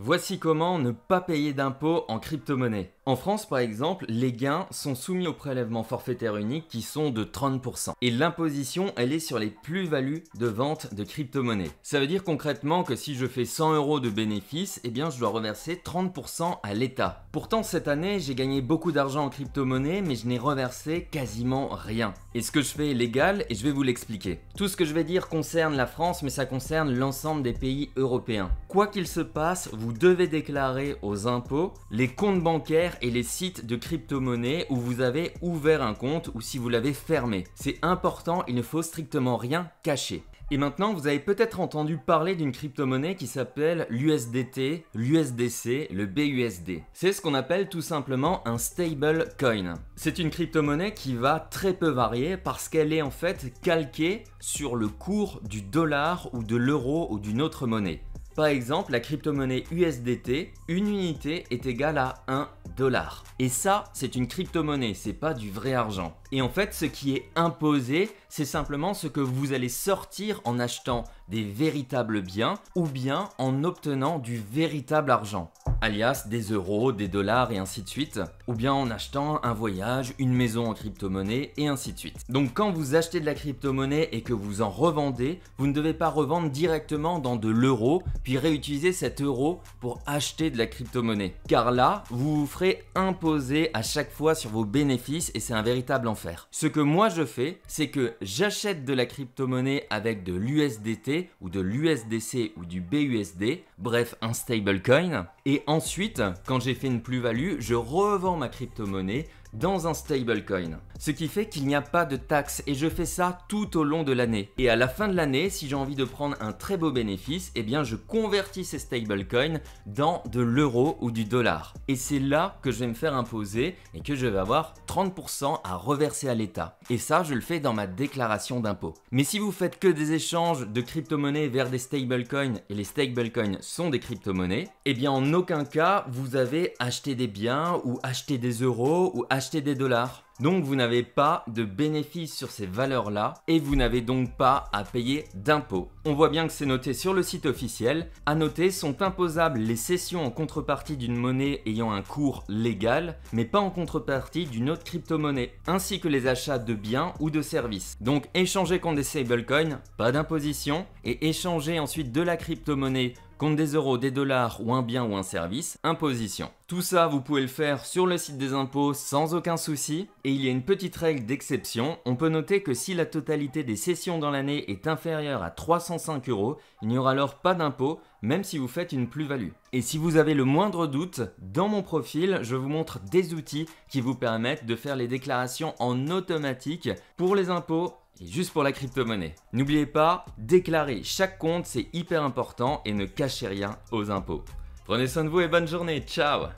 Voici comment ne pas payer d'impôts en crypto-monnaie. En France, par exemple, les gains sont soumis au prélèvement forfaitaire unique qui sont de 30%. Et l'imposition, elle est sur les plus-values de vente de crypto monnaie Ça veut dire concrètement que si je fais 100 euros de bénéfices, eh bien je dois reverser 30% à l'État. Pourtant, cette année, j'ai gagné beaucoup d'argent en crypto-monnaie, mais je n'ai reversé quasiment rien. Et ce que je fais est légal et je vais vous l'expliquer. Tout ce que je vais dire concerne la France, mais ça concerne l'ensemble des pays européens. Quoi qu'il se passe, vous devez déclarer aux impôts les comptes bancaires et les sites de crypto-monnaie où vous avez ouvert un compte ou si vous l'avez fermé. C'est important, il ne faut strictement rien cacher. Et maintenant, vous avez peut-être entendu parler d'une crypto-monnaie qui s'appelle l'USDT, l'USDC, le BUSD. C'est ce qu'on appelle tout simplement un stable coin. C'est une crypto-monnaie qui va très peu varier parce qu'elle est en fait calquée sur le cours du dollar ou de l'euro ou d'une autre monnaie. Par exemple, la crypto-monnaie USDT, une unité est égale à 1 dollar. Et ça, c'est une crypto-monnaie, c'est pas du vrai argent. Et en fait, ce qui est imposé, c'est simplement ce que vous allez sortir en achetant des véritables biens ou bien en obtenant du véritable argent, alias des euros, des dollars et ainsi de suite, ou bien en achetant un voyage, une maison en crypto-monnaie et ainsi de suite. Donc quand vous achetez de la crypto-monnaie et que vous en revendez, vous ne devez pas revendre directement dans de l'euro puis réutiliser cet euro pour acheter de la crypto-monnaie. Car là, vous vous ferez imposer à chaque fois sur vos bénéfices et c'est un véritable enfer ce que moi je fais, c'est que j'achète de la crypto-monnaie avec de l'USDT ou de l'USDC ou du BUSD, bref un stablecoin, et ensuite, quand j'ai fait une plus-value, je revends ma crypto-monnaie dans un stablecoin. Ce qui fait qu'il n'y a pas de taxe et je fais ça tout au long de l'année. Et à la fin de l'année, si j'ai envie de prendre un très beau bénéfice, eh bien je convertis ces stablecoins dans de l'euro ou du dollar. Et c'est là que je vais me faire imposer et que je vais avoir 30% à reverser à l'État. Et ça, je le fais dans ma déclaration d'impôt. Mais si vous faites que des échanges de crypto-monnaies vers des stablecoins et les stablecoins sont des crypto-monnaies, eh bien en aucun cas vous avez acheté des biens ou acheté des euros ou acheté des dollars. Donc vous n'avez pas de bénéfice sur ces valeurs-là et vous n'avez donc pas à payer d'impôts. On voit bien que c'est noté sur le site officiel. À noter sont imposables les cessions en contrepartie d'une monnaie ayant un cours légal, mais pas en contrepartie d'une autre crypto-monnaie, ainsi que les achats de biens ou de services. Donc échanger contre des stablecoins, pas d'imposition, et échanger ensuite de la crypto-monnaie des euros, des dollars ou un bien ou un service, imposition. Tout ça, vous pouvez le faire sur le site des impôts sans aucun souci. Et il y a une petite règle d'exception. On peut noter que si la totalité des sessions dans l'année est inférieure à 305 euros, il n'y aura alors pas d'impôt, même si vous faites une plus-value. Et si vous avez le moindre doute, dans mon profil, je vous montre des outils qui vous permettent de faire les déclarations en automatique pour les impôts et juste pour la crypto-monnaie. N'oubliez pas, déclarer chaque compte, c'est hyper important et ne cachez rien aux impôts. Prenez soin de vous et bonne journée, ciao